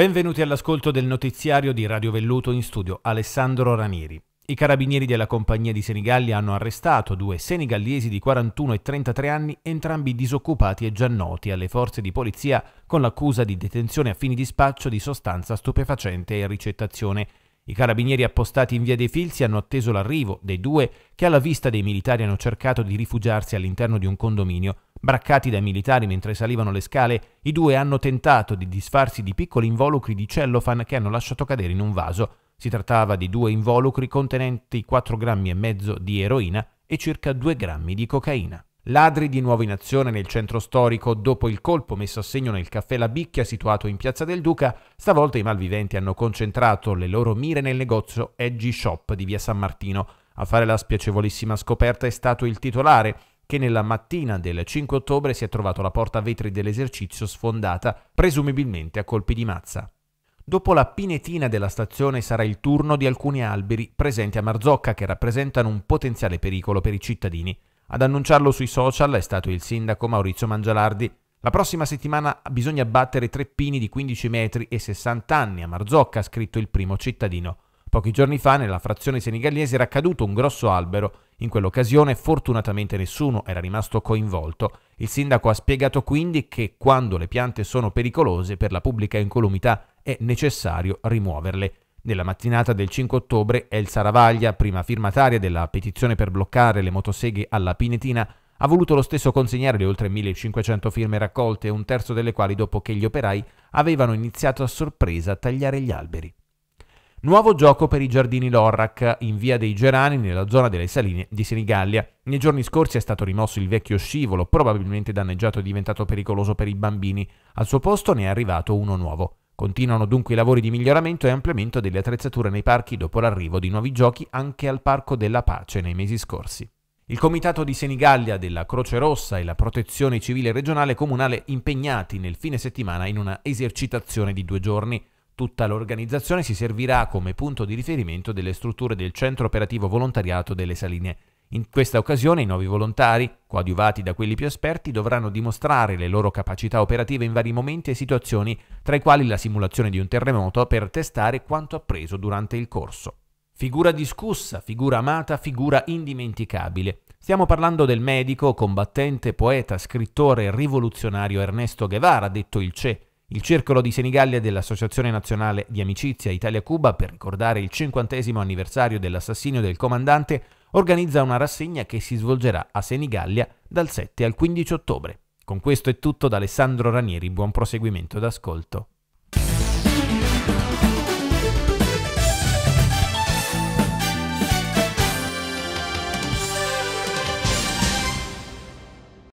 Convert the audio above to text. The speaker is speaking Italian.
Benvenuti all'ascolto del notiziario di Radio Velluto in studio Alessandro Ranieri. I carabinieri della compagnia di Senigalli hanno arrestato due senigallesi di 41 e 33 anni, entrambi disoccupati e già noti alle forze di polizia, con l'accusa di detenzione a fini di spaccio di sostanza stupefacente e ricettazione. I carabinieri appostati in via dei Filzi hanno atteso l'arrivo dei due che alla vista dei militari hanno cercato di rifugiarsi all'interno di un condominio. Braccati dai militari mentre salivano le scale, i due hanno tentato di disfarsi di piccoli involucri di cellofan che hanno lasciato cadere in un vaso. Si trattava di due involucri contenenti 4 grammi e mezzo di eroina e circa 2 grammi di cocaina. Ladri di nuovo in azione nel centro storico dopo il colpo messo a segno nel caffè La Bicchia situato in Piazza del Duca, stavolta i malviventi hanno concentrato le loro mire nel negozio Edgy Shop di via San Martino. A fare la spiacevolissima scoperta è stato il titolare, che nella mattina del 5 ottobre si è trovato la porta vetri dell'esercizio sfondata, presumibilmente a colpi di mazza. Dopo la pinetina della stazione sarà il turno di alcuni alberi presenti a Marzocca che rappresentano un potenziale pericolo per i cittadini. Ad annunciarlo sui social è stato il sindaco Maurizio Mangialardi. La prossima settimana bisogna abbattere tre pini di 15 metri e 60 anni a Marzocca, ha scritto il primo cittadino. Pochi giorni fa nella frazione senigallese era caduto un grosso albero in quell'occasione fortunatamente nessuno era rimasto coinvolto. Il sindaco ha spiegato quindi che quando le piante sono pericolose per la pubblica incolumità è necessario rimuoverle. Nella mattinata del 5 ottobre Elsa Ravaglia, prima firmataria della petizione per bloccare le motoseghe alla Pinetina, ha voluto lo stesso consegnare le oltre 1500 firme raccolte, un terzo delle quali dopo che gli operai avevano iniziato a sorpresa a tagliare gli alberi. Nuovo gioco per i giardini Lorrac in via dei Gerani nella zona delle saline di Senigallia. Nei giorni scorsi è stato rimosso il vecchio scivolo, probabilmente danneggiato e diventato pericoloso per i bambini. Al suo posto ne è arrivato uno nuovo. Continuano dunque i lavori di miglioramento e ampliamento delle attrezzature nei parchi dopo l'arrivo di nuovi giochi anche al Parco della Pace nei mesi scorsi. Il Comitato di Senigallia della Croce Rossa e la Protezione Civile Regionale Comunale impegnati nel fine settimana in una esercitazione di due giorni Tutta l'organizzazione si servirà come punto di riferimento delle strutture del Centro Operativo Volontariato delle Saline. In questa occasione i nuovi volontari, coadiuvati da quelli più esperti, dovranno dimostrare le loro capacità operative in vari momenti e situazioni, tra i quali la simulazione di un terremoto per testare quanto appreso durante il corso. Figura discussa, figura amata, figura indimenticabile. Stiamo parlando del medico, combattente, poeta, scrittore rivoluzionario Ernesto Guevara, detto il CE, il Circolo di Senigallia dell'Associazione Nazionale di Amicizia Italia-Cuba, per ricordare il cinquantesimo anniversario dell'assassinio del comandante, organizza una rassegna che si svolgerà a Senigallia dal 7 al 15 ottobre. Con questo è tutto da Alessandro Ranieri, buon proseguimento d'ascolto.